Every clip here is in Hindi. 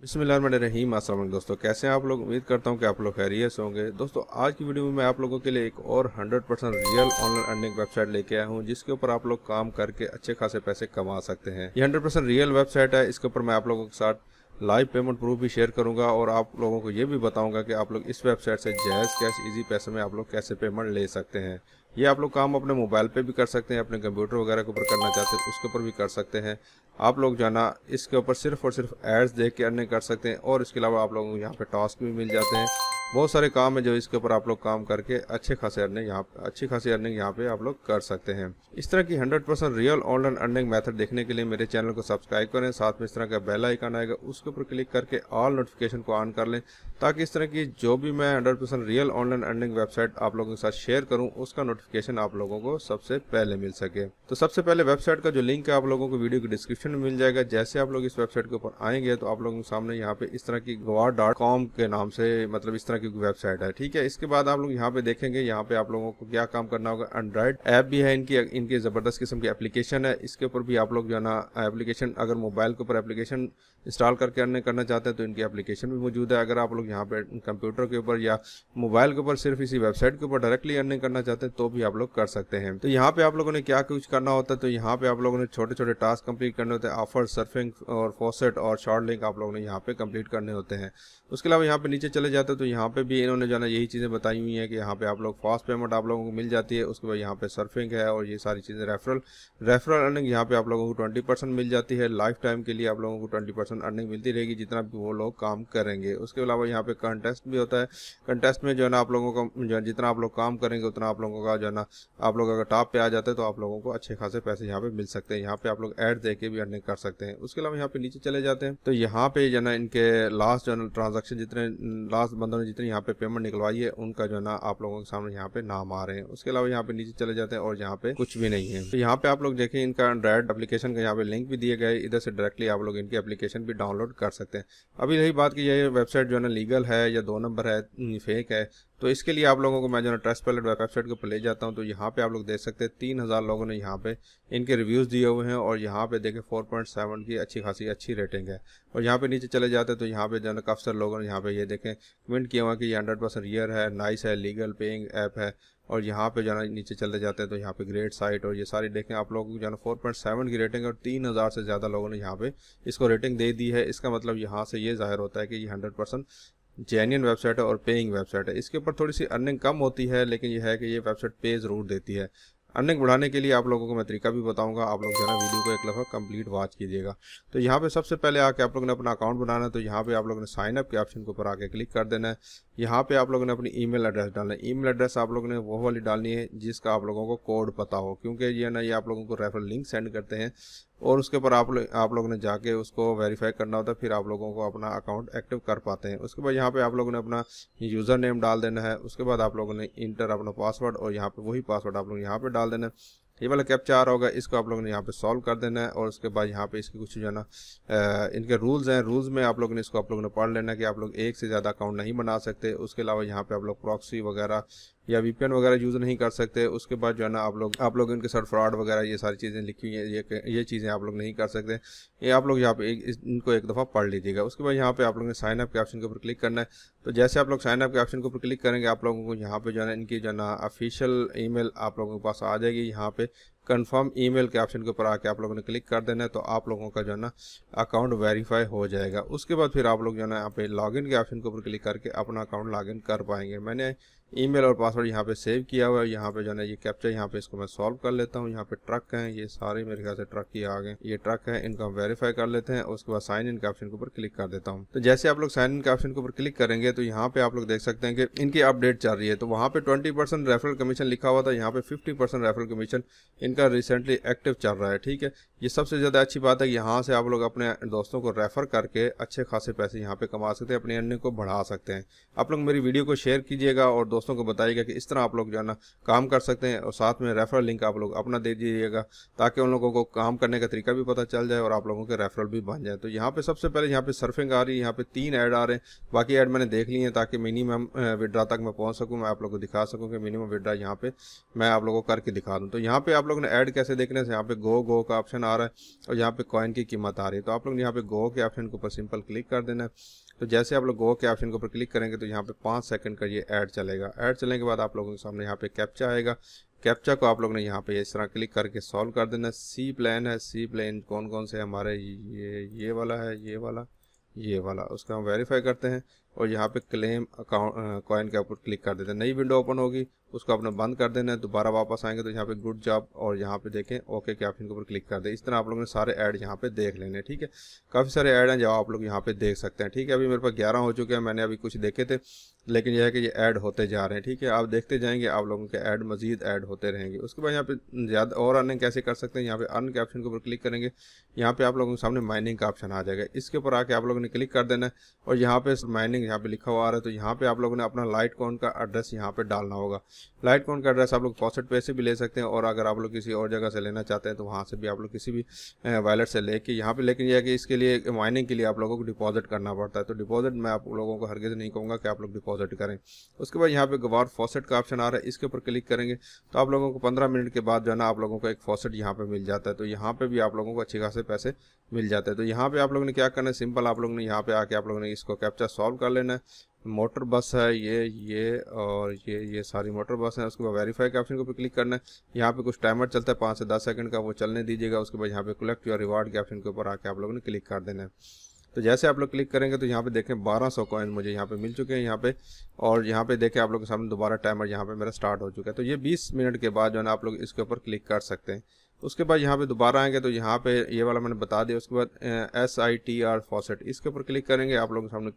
बिसमीम असल दोस्तों कैसे हैं आप लोग उम्मीद करता हूं कि आप लोग खैरियत से होंगे दोस्तों आज की वीडियो में मैं आप लोगों के लिए एक और 100 percent real online earning website लेके आया हूं जिसके ऊपर आप लोग काम करके अच्छे खासे पैसे कमा सकते हैं ये 100 परसेंट रियल वेबसाइट है इसके ऊपर मैं आप लोगों के साथ लाइव पेमेंट प्रूफ भी शेयर करूंगा और आप लोगों को ये भी बताऊंगा कि आप लोग इस वेबसाइट से जहेज कैश इजी पैसे में आप लोग कैसे पेमेंट ले सकते हैं ये आप लोग काम अपने मोबाइल पे भी कर सकते हैं अपने कंप्यूटर वगैरह के ऊपर करना चाहते हैं उसके ऊपर भी कर सकते हैं आप लोग जाना इसके ऊपर सिर्फ और सिर्फ एड्स देख के अर्निंग कर सकते हैं और इसके अलावा आप लोगों को यहाँ पे टास्क भी मिल जाते हैं बहुत सारे काम है जो इसके ऊपर आप लोग काम करके अच्छे खासे अर्निंग यहाँ अच्छी खासी अर्निंग यहाँ पे आप लोग कर सकते हैं इस तरह की 100 percent real online earning method देखने के लिए मेरे चैनल को सब्सक्राइब करें साथ में इस तरह का बेल आइकन आएगा उसके ऊपर क्लिक करके ऑल नोटिफिकेशन को ऑन कर लें ताकि इस तरह की जो भी मैं hundred percent real online earning website आप लोगों के साथ शेयर करूं उसका नोटिफिकेशन आप लोगों को सबसे पहले मिल सके तो सबसे पहले वेबसाइट का जो लिंक है आप लोगों को वीडियो के डिस्क्रिप्शन में मिल जाएगा जैसे आप लोग इस वेबसाइट के ऊपर आएंगे तो आप लोगों के सामने यहाँ पे इस तरह की गवार डॉट कॉम के नाम से मतलब इस तरह की वेबसाइट है ठीक है इसके बाद आप लोग यहाँ पे देखेंगे यहाँ पे आप लोगों को क्या काम करना होगा एंड्रॉइड ऐप भी है इनकी इनकी जबरदस्त किस्म की एप्लीकेशन है इसके ऊपर भी आप लोग जो है ना एप्लीकेशन अगर मोबाइल के ऊपर एप्लीकेशन इंस्टॉल करके अर्निंग करना चाहते हैं तो इनकी एप्लीकेशन भी मौजूद है अगर आप लोग यहाँ पर कंप्यूटर के ऊपर या मोबाइल के ऊपर सिर्फ इसी वेबसाइट के ऊपर डायरेक्टली अर्निंग करना चाहते हैं तो भी आप लोग कर सकते हैं तो यहाँ पे आप लोगों ने क्या कुछ करना होता है तो यहाँ पे आप लोगों ने छोटे छोटे टास्क कम्प्लीट करने होते हैं ऑफर सर्फिंग और फोसेट और शॉर्ट लिंक आप लोगों ने यहाँ पे कम्प्लीट करने होते हैं उसके अलावा यहाँ पे नीचे चले जाते हैं तो यहाँ पे भी इन्होंने जाना यही चीज़ें बताई हुई हैं कि यहाँ पे आप लोग फास्ट पेमेंट आप लोगों को मिल जाती है उसके बाद यहाँ पे सर्फिंग है और ये सारी चीज़ें रेफरल रेफरल अर्निंग यहाँ पे आप लोगों को ट्वेंटी मिल जाती है लाइफ टाइम के लिए आप लोगों को ट्वेंटी परसेंट अर्निंग मिलती रहेगी जितना भी वो लोग काम करेंगे उसके अलावा यहाँ पे कंटेस्ट भी होता है कंटेस्ट में जो है ना आप लोगों का जितना आप लोग काम करेंगे उतना आप लोगों का जो है ना आप लोग अगर टॉप पे आ जाते हैं तो आप लोगों को अच्छे खासे पैसे यहाँ पे मिल सकते हैं यहाँ पे आप लोग एड दे भी अर्निंग कर सकते हैं उसके अलावा यहाँ पे नीचे चले जाते हैं तो यहाँ पे जो ना इनके लास्ट जो है ट्रांजेक्शन जितने लास्ट बंदों ने जितने यहाँ पे पेमेंट निकलवाई है उनका जो है ना आप लोगों के सामने यहाँ पे नाम आ रहे हैं उसके अलावा यहाँ पे नीचे चले जाते हैं और यहाँ पे कुछ भी नहीं है तो यहाँ पे आप लोग देखें इनका एंड्राइड एप्लीकेशन का यहाँ पे लिंक भी दिए गए इधर से डायरेक्टली आप लोग इनके एप्लीकेशन एप्लीकेशन भी डाउनलोड कर सकते हैं अभी रही बात की यह वेबसाइट जो है ना लीगल है या दो नंबर है फेक है तो इसके लिए आप लोगों को मैं जो है ट्रस्ट पैलेट वेबसाइट के ऊपर ले जाता हूँ तो यहाँ पे आप लोग देख सकते हैं तीन हज़ार लोगों ने यहाँ पे इनके रिव्यूज़ दिए हुए हैं और यहाँ पे देखें फोर पॉइंट सेवन की अच्छी खासी अच्छी रेटिंग है और यहाँ पे नीचे चले जाते हैं तो यहाँ पे जो है काफ़ी सारे लोगों ने यहाँ पे ये देखें कमेंट किया हुआ कि ये हंड्रेड परसेंट रियर है नाइस है लीगल पेइंग ऐप है और यहाँ पे जाना नीचे चले जाते हैं तो यहाँ पे ग्रेट साइट और ये सारी देखें आप लोगों को जाना सेवन की रेटिंग है और हज़ार से ज़्यादा लोगों ने यहाँ पे इसको रेटिंग दे दी है इसका मतलब यहाँ से ये जाहिर होता है कि ये हंड्रेड परसेंट जेन्यन वेबसाइट है और पेइंग वेबसाइट है इसके ऊपर थोड़ी सी अर्निंग कम होती है लेकिन यह है कि ये वेबसाइट पे ज़रूर देती है अर्निंग बढ़ाने के लिए आप लोगों को मैं तरीका भी बताऊंगा आप लोग ज़रा वीडियो को एक लफा कंप्लीट वॉच कीजिएगा तो यहाँ पे सबसे पहले आके आप लोगों ने अपना अकाउंट बनाना है तो यहाँ पे आप लोगों ने साइनअप के ऑप्शन के ऊपर आके क्लिक कर देना है यहाँ पे आप लोगों ने अपनी ईमेल एड्रेस डालना है ईमेल एड्रेस आप लोगों ने वो वाली डालनी है जिसका आप लोगों को कोड पता हो क्योंकि ये ना ये आप लोगों को रेफरल लिंक सेंड करते हैं और उसके ऊपर आप लोग आप लोगों ने जाके उसको वेरीफाई करना होता है फिर आप लोगों को अपना अकाउंट एक्टिव कर पाते हैं उसके बाद यहाँ पे आप लोगों ने अपना यूज़र नेम डाल देना है उसके बाद आप लोगों ने इंटर अपना पासवर्ड और यहाँ पे वही पासवर्ड आप लोग यहाँ पे डाल देना है ये वाला कैप्चा आ रहा होगा इसको आप लोगों ने यहाँ पे सॉल्व कर देना है और उसके बाद यहाँ पे इसके कुछ जो है ना इनके रूल्स हैं रूल्स में आप लोगों ने इसको आप लोगों ने पढ़ लेना कि आप लोग एक से ज़्यादा अकाउंट नहीं बना सकते उसके अलावा यहाँ पे आप लोग प्रॉक्सी वगैरह या वीपीएन वगैरह यूज़ नहीं कर सकते उसके बाद जो है ना आप लोग आप लोग इनके साथ फ्रॉड वगैरह ये सारी चीज़ें लिखी हुई हैं ये ये चीज़ें आप लोग नहीं कर सकते ये आप लोग यहाँ पे एक, इनको एक दफ़ा पढ़ लीजिएगा उसके बाद यहाँ पे आप लोगों ने साइन अप के ऑप्शन के ऊपर क्लिक करना है तो जैसे आप लोग साइनअप के ऑप्शन के ऊपर क्लिक करेंगे आप लोगों को यहाँ पे जो है ना इनकी जो है ना ऑफिशियल ई आप लोगों के पास आ जाएगी यहाँ पे कन्फर्म ई के ऑप्शन के ऊपर आके आप लोगों ने क्लिक कर देना है तो आप लोगों का जो है ना अकाउंट वेरीफाई हो जाएगा उसके बाद फिर आप लोग जो है ना यहाँ पे लॉग के ऑप्शन के ऊपर क्लिक करके अपना अकाउंट लॉगिन कर पाएंगे मैंने ईमेल और पासवर्ड यहाँ पे सेव किया हुआ है यहाँ पे जो है ये कैप्चर यहाँ पे इसको मैं सॉल्व कर लेता हूँ यहाँ पे ट्रक हैं ये सारे मेरे ख्याल से ट्रक ही आ गए ये ट्रक है इनको हम वेरीफाई कर लेते हैं उसके बाद साइन इन के ऑप्शन के ऊपर क्लिक कर देता हूँ तो जैसे आप लोग साइन इन के ऑप्शन के ऊपर क्लिक करेंगे तो यहाँ पे आप लोग देख सकते हैं कि इनकी अपडेट चल रही है तो वहाँ पे ट्वेंटी परसेंट रेफरल कमीशन लिखा हुआ था यहाँ पे फिफ्टी परसेंट रेफरल कमीशन इनका रिसेंटली एक्टिव चल रहा है ठीक है ये सबसे ज़्यादा अच्छी बात है यहाँ से आप लोग अपने दोस्तों को रेफर करके अच्छे खासे पैसे यहाँ पे कमा सकते हैं अपने अर्निंग को बढ़ा सकते हैं आप लोग मेरी वीडियो को शेयर कीजिएगा और दोस्तों को बताइएगा कि इस तरह आप लोग जो है ना काम कर सकते हैं और साथ में रेफरल लिंक आप लोग अपना दे दीजिएगा ताकि उन लोगों को काम करने का तरीका भी पता चल जाए और आप लोगों के रेफरल भी बन जाए तो यहाँ पे सबसे पहले यहाँ पे सर्फिंग आ रही है यहाँ पे तीन ऐड आ रहे हैं बाकी ऐड मैंने देख ली है ताकि मिनिमम विड्रा तक मैं पहुँच सकूँ मैं आप लोग को दिखा सकूँ कि मिनिमम विड्रा यहाँ पे मैं आप लोगों को करके दिखा दूँ तो यहाँ पे आप लोग ने ऐड कैसे देखने से यहाँ पे गो गो का ऑप्शन आ रहा है और यहाँ पे कॉइन की कीमत आ रही है तो आप लोग यहाँ पे गो के ऑप्शन के ऊपर सिंपल क्लिक कर देना है तो जैसे आप लोग गो के ऑप्शन के ऊपर क्लिक करेंगे तो यहाँ पे पाँच सेकंड का ये ऐड चलेगा ऐड चलने के बाद आप लोगों के सामने यहाँ पे कैप्चा आएगा कैप्चा को आप लोग ने यहाँ पे इस तरह क्लिक करके सॉल्व कर देना सी प्लान है सी प्लान कौन कौन से हमारे ये ये वाला है ये वाला ये वाला उसका हम वेरीफाई करते हैं और यहाँ पे क्लेम अकाउंट कॉइन के ऊपर क्लिक कर देते हैं नई विंडो ओपन होगी उसको आपने बंद कर देना है दोबारा वापस आएंगे तो यहाँ पे गुड जॉब और यहाँ पे देखें ओके के ऑप्शन के ऊपर क्लिक कर दे इस तरह आप लोगों ने सारे ऐड यहाँ पे देख लेने ठीक है काफ़ी सारे ऐड हैं जो आप लोग यहाँ पे देख सकते हैं ठीक है अभी मेरे पास ग्यारह हो चुके हैं मैंने अभी कुछ देखे थे लेकिन यह है कि ये ऐड होते जा रहे हैं ठीक है आप देखते जाएंगे आप लोगों के ऐड मजीद ऐड होते रहेंगे उसके बाद यहाँ पे ज़्यादा और अर्निंग कैसे कर सकते हैं यहाँ पे अर्न के ऑप्शन के ऊपर क्लिक करेंगे यहाँ पे आप लोगों के सामने माइनिंग का ऑप्शन आ जाएगा इसके ऊपर आके आप लोगों ने क्लिक कर देना है और यहाँ पे माइनिंग यहाँ पे लिखा हुआ आ रहा है तो यहाँ पे आप लोगों ने अपना लाइट कॉन का एड्रेस यहाँ पे डालना होगा लाइट कॉन का एड्रेस आप लोग पॉसिट पे से भी ले सकते हैं और अगर आप लोग किसी और जगह से लेना चाहते हैं तो वहाँ से भी आप लोग किसी भी वैलेट से लेके यहाँ पे लेकिन यह कि इसके लिए माइनिंग के लिए आप लोगों को डिपॉजिट करना पड़ता है तो डिपॉजिट मैं आप लोगों को हरगिज़ नहीं कहूँगा कि आप लोग डिपॉजिट करें उसके बाद यहाँ पे गवार फॉसेट का ऑप्शन आ रहा है इसके ऊपर क्लिक करेंगे तो आप लोगों को पंद्रह मिनट के बाद जो है ना आप लोगों को एक फॉसेट यहाँ पे मिल जाता है तो यहाँ पे भी आप लोगों को अच्छे खासे पैसे मिल जाते हैं तो यहाँ पे आप लोगों ने क्या करना है सिंपल आप लोगों ने यहाँ पे आके आप लोगों ने इसको कैप्चा सॉल्व कर कर लेना है मोटर बस है ये ये और ये ये सारी मोटर बस है उसके बाद वेरीफाई के ऑप्शन के ऊपर क्लिक करना है यहाँ पे कुछ टाइमर चलता है पाँच से दस सेकंड का वो चलने दीजिएगा उसके बाद यहाँ पे कलेक्ट या रिवार्ड के ऑप्शन के ऊपर आके आप लोगों ने क्लिक कर देना है तो जैसे आप लोग क्लिक करेंगे तो यहाँ पे देखें बारह सौ कॉइन मुझे यहाँ पे मिल चुके हैं यहाँ पे और यहाँ पे देखें आप लोग के सामने दोबारा टाइमर यहाँ पे मेरा स्टार्ट हो चुका है तो ये बीस मिनट के बाद जो है ना आप लोग इसके ऊपर क्लिक कर सकते हैं उसके बाद यहाँ पे दोबारा आएंगे तो यहाँ पे ये वाला मैंने बता दिया उसके बाद S I T R faucet इसके ऊपर क्लिक करेंगे आप लोगों के सामने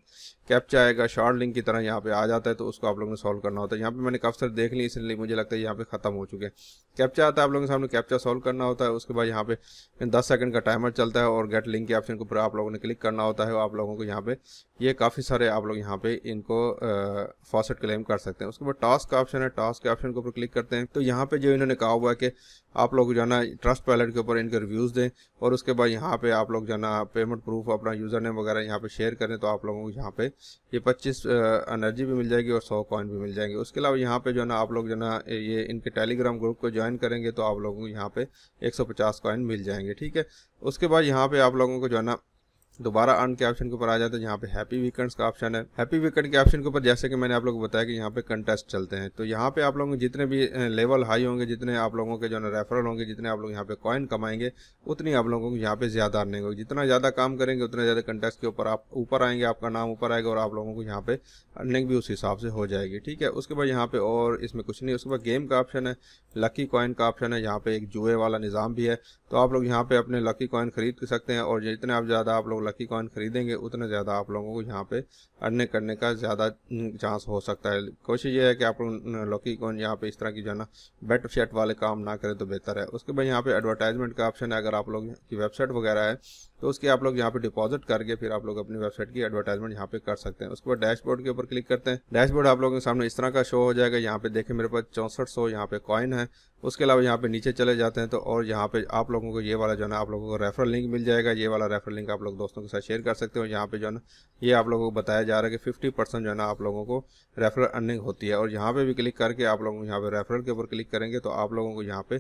कैप्चा आएगा शॉर्ट लिंक की तरह यहाँ पे आ जाता है तो उसको आप लोगों ने सॉल्व करना होता है यहाँ पे मैंने काफ़ी सारे देख ली इसलिए मुझे लगता है यहाँ पे खत्म हो चुके हैं कैप्चा आता है आप लोगों के सामने कैप्चा सॉल्व करना होता है उसके बाद यहाँ पे दस सेकंड का टाइमर चलता है और गेट लिंक के ऑप्शन के ऊपर आप लोगों ने क्लिक करना होता है आप लोगों को यहाँ पे ये काफ़ी सारे आप लोग यहाँ पे इनको फॉसेट क्लेम कर सकते हैं उसके बाद टास्क का ऑप्शन है टास्क के ऑप्शन के ऊपर क्लिक करते हैं तो यहाँ पे जो इन्होंने कहा हुआ है कि आप लोग जो है ट्रस्ट पैलेट के ऊपर इनके रिव्यूज़ दें और उसके बाद यहाँ पे आप लोग जो है ना पेमेंट प्रूफ अपना यूज़र नेम वगैरह यहाँ पे शेयर करें तो आप लोगों को यहाँ पे ये पच्चीस एनर्जी भी मिल जाएगी और सौ कॉइन भी मिल जाएंगे उसके अलावा यहाँ पे जो है ना आप लोग जो है ना ये इनके टेलीग्राम ग्रुप को ज्वाइन करेंगे तो आप लोगों को यहाँ पे एक सौ कॉइन मिल जाएंगे ठीक है उसके बाद यहाँ पे आप लोगों को जो है ना दोबारा अर्न के ऑप्शन के ऊपर आ जाते हैं यहाँ पे हैप्पी वीकेंड्स का ऑप्शन है हैप्पी वीकेंड के ऑप्शन के ऊपर जैसे कि मैंने आप लोगों को बताया कि यहाँ पे कंटेस्ट चलते हैं तो यहाँ पे आप लोग जितने भी लेवल हाई होंगे जितने आप लोगों के जो है रेफरल होंगे जितने आप लोग यहाँ पे कॉइन कमाएंगे उतनी आप लोगों को यहाँ पे ज्यादा अर्निंग होगी जितना ज्यादा काम करेंगे उतना ज्यादा कंटेस्ट के ऊपर आप ऊपर आएंगे आपका नाम ऊपर आएगा और आप लोगों को यहाँ पे अर्निंग भी उस हिसाब से हो जाएगी ठीक है उसके बाद यहाँ पे और इसमें कुछ नहीं उसके बाद गेम का ऑप्शन है लकी कॉइन का ऑप्शन है यहाँ पे एक जुए वाला निज़ाम भी है तो आप लोग यहाँ पे अपने लकी कॉइन खरीद सकते हैं और जितने आप ज़्यादा आप लोग लकी कॉइन खरीदेंगे उतने ज़्यादा आप लोगों को यहाँ पे अर्निंग करने का ज़्यादा चांस हो सकता है कोशिश ये है कि आप लोग लकी कॉइन यहाँ पे इस तरह की जो है ना बेट शेट वाले काम ना करें तो बेहतर है उसके बाद यहाँ पे एडवर्टाइजमेंट का ऑप्शन है अगर आप लोग की वेबसाइट वगैरह है तो उसके आप लोग यहाँ पे डिपॉजिट करके फिर आप लोग अपनी वेबसाइट की एडवर्टाइजमेंट यहाँ पे कर सकते हैं उसके बाद डैशबोर्ड के ऊपर क्लिक करते हैं डैशबोर्ड आप लोगों के सामने इस तरह का शो हो जाएगा यहाँ पे देखें मेरे पास चौंसठ सौ यहाँ पे कॉइन है उसके अलावा यहाँ पे नीचे चले जाते हैं तो और यहाँ पे आप लोगों को ये वाला जो है आप लोगों को रेफरल लिंक मिल जाएगा ये वाला रेफरल लिंक आप लोग दोस्तों दोस्तों के साथ शेयर कर सकते हो यहाँ पे जो है ना ये आप लोगों को बताया जा रहा है कि फिफ्टी परसेंट जो है ना आप लोगों को रेफरल अर्निंग होती है और यहाँ पे भी क्लिक करके आप लोगों को यहाँ पे रेफरल के ऊपर क्लिक करेंगे तो आप लोगों को यहाँ पे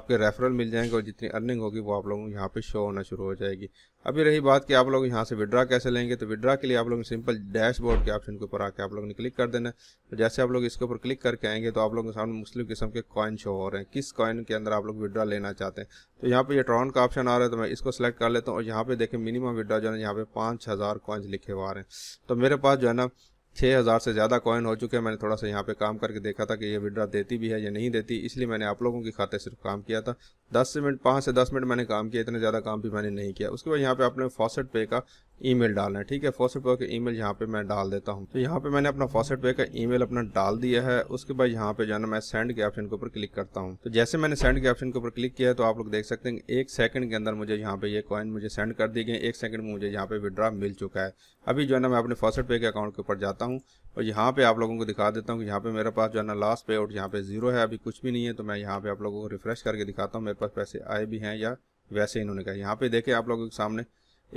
आपके रेफरल मिल जाएंगे और जितनी अर्निंग होगी वो आप लोगों को यहाँ पे शो होना शुरू हो जाएगी अभी रही बात कि आप लोग यहाँ से विड्रा कैसे लेंगे तो विड्रा के लिए आप लोग सिंपल डैशबोर्ड के ऑप्शन के ऊपर आके आप लोग ने क्लिक कर देना तो जैसे आप लोग इसके ऊपर क्लिक करके आएंगे तो आप लोगों के सामने मुस्लिम किस्म के कॉइन शो हो रहे हैं किस कॉइन के अंदर आप लोग विड्रा लेना चाहते हैं तो यहाँ पर ये ट्रॉन का ऑप्शन आ रहा है तो मैं इसको सेलेक्ट कर लेता हूँ और यहाँ पे देखें मिनिमम विड्रा जो है यहाँ पे पाँच हज़ार लिखे हुआ रहे हैं तो मेरे पास जो है ना छः हज़ार से ज़्यादा कॉइन हो चुके हैं मैंने थोड़ा सा यहाँ पे काम करके देखा था कि ये विड्रा देती भी है या नहीं देती इसलिए मैंने आप लोगों के खाते सिर्फ काम किया था दस मिनट पाँच से दस मिनट मैंने काम किया इतना ज़्यादा काम भी मैंने नहीं किया उसके बाद यहाँ पे आपने फॉसेट पे का ईमेल डालना है ठीक है पे का मेल यहाँ पे मैं डाल देता हूँ तो यहाँ पे मैंने अपना पे का ईमेल अपना डाल दिया है उसके बाद यहाँ पे जाना मैं सेंड के ऑप्शन के ऊपर क्लिक करता हूँ तो जैसे मैंने सेंड के ऑप्शन के ऊपर क्लिक किया है तो आप लोग देख सकते हैं एक सेकंड के अंदर मुझे यहाँ पे ये कॉइन मुझे सेंड कर दी गई एक सेकंड में मुझे यहाँ पे विड्रा मिल चुका है अभी जो है ना मैं अपने फॉसेट पे के अकाउंट के ऊपर जाता हूँ और यहाँ पे आप लोगों को दिखा देता हूँ कि यहाँ पे मेरे पास जो है ना लास्ट पे आउट यहाँ पे जीरो है अभी कुछ भी नहीं है तो मैं यहाँ पे आप लोगों को रिफ्रेश करके दिखाता हूँ मेरे पास पैसे आए भी हैं या वैसे इन्होंने कहा यहाँ पे देखे आप लोगों के सामने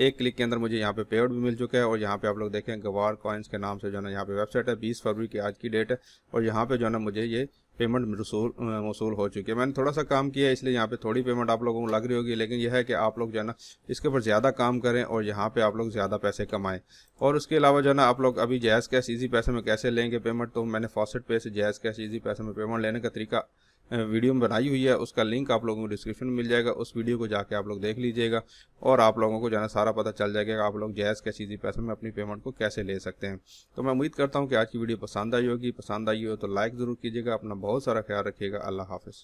एक क्लिक के अंदर मुझे यहाँ पे पेड भी मिल चुका है और यहाँ पे आप लोग देखें गवार कॉइन्स के नाम से जो है ना यहाँ पे वेबसाइट है बीस फरवरी की आज की डेट है और यहाँ पे जो है ना मुझे ये पेमेंट वसूल हो चुकी है मैंने थोड़ा सा काम किया है इसलिए यहाँ पे थोड़ी पेमेंट आप लोगों को लग रही होगी लेकिन यह है कि आप लोग जो है ना इसके ऊपर ज़्यादा काम करें और यहाँ पे आप लोग ज़्यादा पैसे कमाएं और उसके अलावा जो है ना आप लोग अभी जैज़ कैश ईजी पैसे में कैसे लेंगे पेमेंट तो मैंने फॉसेट पे से जैज़ कैश ईजी पैसे में पेमेंट लेने का तरीका वीडियो में बनाई हुई है उसका लिंक आप लोगों को डिस्क्रिप्शन में मिल जाएगा उस वीडियो को जाके आप लोग देख लीजिएगा और आप लोगों को जाना सारा पता चल जाएगा आप लोग जैस के सीधी पैसे में अपनी पेमेंट को कैसे ले सकते हैं तो मैं उम्मीद करता हूँ कि आज की वीडियो पसंद आई होगी पसंद आई हो तो लाइक ज़रूर कीजिएगा अपना बहुत सारा ख्याल रखिएगा अल्लाह हाफिज़